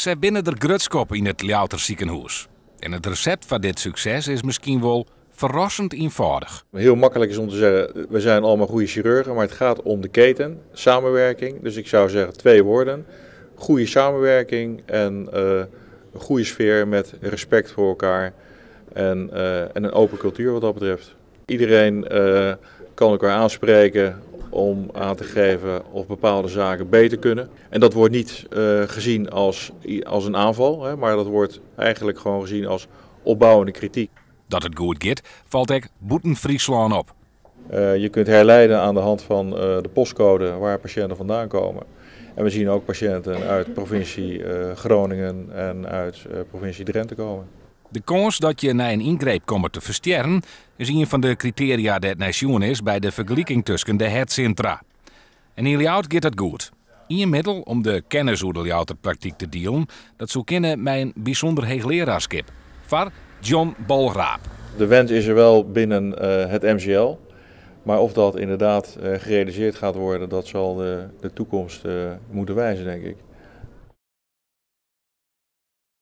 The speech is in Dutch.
Zij binnen de grutskop in het Ljouter ziekenhuis. En het recept van dit succes is misschien wel verrassend eenvoudig. Heel makkelijk is om te zeggen, we zijn allemaal goede chirurgen, maar het gaat om de keten, samenwerking. Dus ik zou zeggen twee woorden, goede samenwerking en eh, een goede sfeer met respect voor elkaar en, eh, en een open cultuur wat dat betreft. Iedereen eh, kan elkaar aanspreken om aan te geven of bepaalde zaken beter kunnen. En dat wordt niet eh, gezien als, als een aanval, hè, maar dat wordt eigenlijk gewoon gezien als opbouwende kritiek. Dat het goed gaat, valt ik boeten Friesland op. Eh, je kunt herleiden aan de hand van eh, de postcode waar patiënten vandaan komen. En we zien ook patiënten uit provincie Groningen en uit provincie Drenthe komen. De kans dat je na een ingreep komt te versterren is een van de criteria dat nationaal is bij de vergelijking tussen de hercentra. En in gaat dat goed. Een middel om de kennis over praktijk te dealen, dat zou kennen mijn bijzonder hoogleraarskip, van John Bolraap. De wens is er wel binnen eh, het MCL, maar of dat inderdaad eh, gerealiseerd gaat worden, dat zal de, de toekomst eh, moeten wijzen, denk ik.